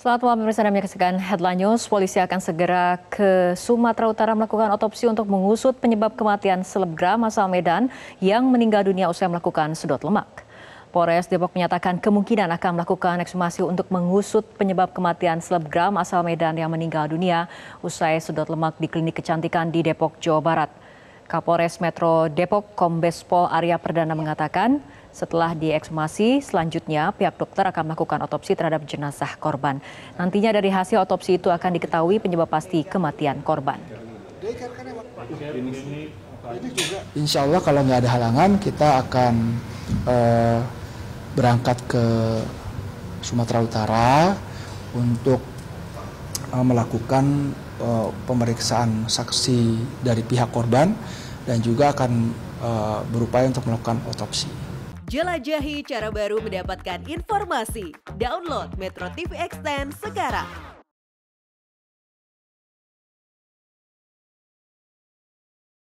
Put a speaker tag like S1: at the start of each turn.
S1: Selamat malam pemirsa dan menyaksikan Headline News. Polisi akan segera ke Sumatera Utara melakukan otopsi untuk mengusut penyebab kematian selebgram asal Medan yang meninggal dunia usai melakukan sedot lemak. Polres Depok menyatakan kemungkinan akan melakukan ekshumasi untuk mengusut penyebab kematian selebgram asal Medan yang meninggal dunia usai sedot lemak di klinik kecantikan di Depok, Jawa Barat. Kapolres Metro Depok Kombes Pol Arya Perdana mengatakan, setelah dieksmasi, selanjutnya pihak dokter akan melakukan otopsi terhadap jenazah korban. Nantinya dari hasil otopsi itu akan diketahui penyebab pasti kematian korban.
S2: Insya Allah kalau nggak ada halangan, kita akan eh, berangkat ke Sumatera Utara untuk eh, melakukan uh, pemeriksaan saksi dari pihak korban dan juga akan uh, berupaya untuk melakukan otopsi.
S1: Jelajahi cara
S2: baru mendapatkan informasi. Download Metro TV Extend sekarang.